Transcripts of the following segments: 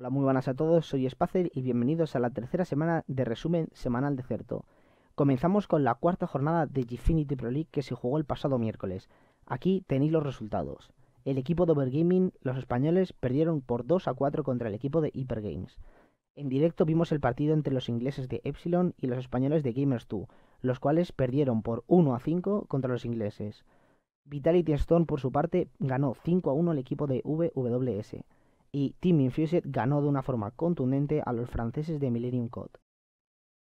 Hola, muy buenas a todos, soy Spacer y bienvenidos a la tercera semana de resumen semanal de Certo. Comenzamos con la cuarta jornada de Gfinity Pro League que se jugó el pasado miércoles. Aquí tenéis los resultados. El equipo de Overgaming, los españoles, perdieron por 2 a 4 contra el equipo de Hypergames. En directo vimos el partido entre los ingleses de Epsilon y los españoles de Gamers2, los cuales perdieron por 1 a 5 contra los ingleses. Vitality Stone, por su parte, ganó 5 a 1 al equipo de VWS y Team Infused ganó de una forma contundente a los franceses de Millennium Code.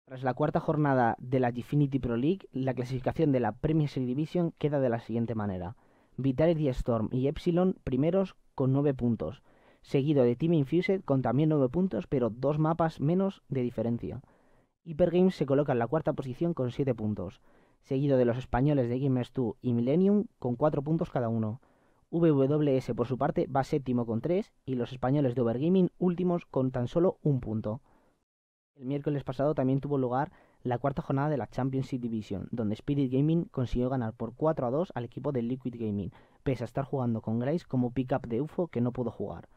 Tras la cuarta jornada de la Definity Pro League, la clasificación de la Premier Division queda de la siguiente manera. Vitality Storm y Epsilon primeros con 9 puntos, seguido de Team Infused con también 9 puntos pero dos mapas menos de diferencia. Hypergames se coloca en la cuarta posición con 7 puntos, seguido de los españoles de gamers 2 y Millennium con 4 puntos cada uno. VWS por su parte va séptimo con 3 y los españoles de Overgaming últimos con tan solo un punto. El miércoles pasado también tuvo lugar la cuarta jornada de la Championship Division, donde Spirit Gaming consiguió ganar por 4 a 2 al equipo de Liquid Gaming, pese a estar jugando con Grace como pick-up de UFO que no pudo jugar.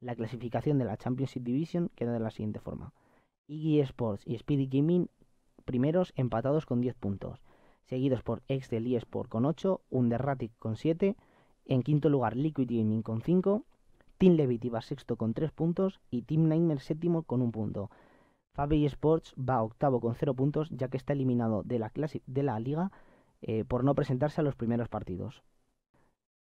La clasificación de la Championship Division queda de la siguiente forma. Iggy Sports y Spirit Gaming primeros empatados con 10 puntos, seguidos por Excel eSport con 8, Underratic con 7, en quinto lugar, Liquid Gaming con 5. Team Levity va sexto con 3 puntos y Team Nightmare séptimo con 1 punto. Fabi Sports va octavo con 0 puntos ya que está eliminado de la, liga eh, por no presentarse a los primeros partidos.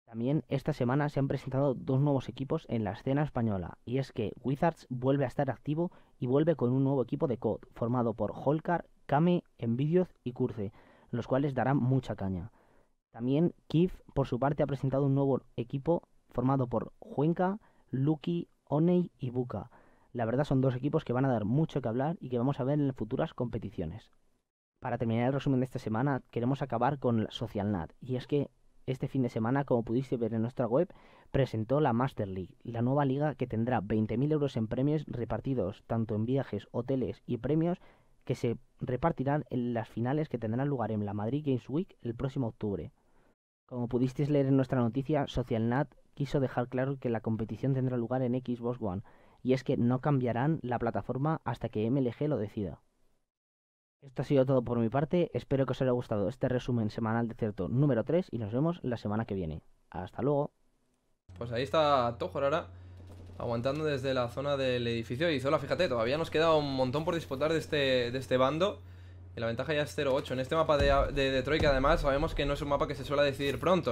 También esta semana se han presentado dos nuevos equipos en la escena española, y es que Wizards vuelve a estar activo y vuelve con un nuevo equipo de COD, formado por Holkar, Kame, Envidios y Curce, los cuales darán mucha caña. También Kiev, por su parte, ha presentado un nuevo equipo formado por Juenca, Lucky, Oney y Buka. La verdad son dos equipos que van a dar mucho que hablar y que vamos a ver en futuras competiciones. Para terminar el resumen de esta semana, queremos acabar con SocialNat. Y es que este fin de semana, como pudiste ver en nuestra web, presentó la Master League, la nueva liga que tendrá 20.000 euros en premios repartidos tanto en viajes, hoteles y premios que se repartirán en las finales que tendrán lugar en la Madrid Games Week el próximo octubre. Como pudisteis leer en nuestra noticia, SocialNAT quiso dejar claro que la competición tendrá lugar en Xbox One, y es que no cambiarán la plataforma hasta que MLG lo decida. Esto ha sido todo por mi parte, espero que os haya gustado este resumen semanal de cierto número 3 y nos vemos la semana que viene. Hasta luego. Pues ahí está ahora, aguantando desde la zona del edificio Y Zola, fíjate, todavía nos queda un montón por disputar de este, de este bando. Y la ventaja ya es 0 En este mapa de, de Detroit, que además sabemos que no es un mapa que se suele decidir pronto, ¿no?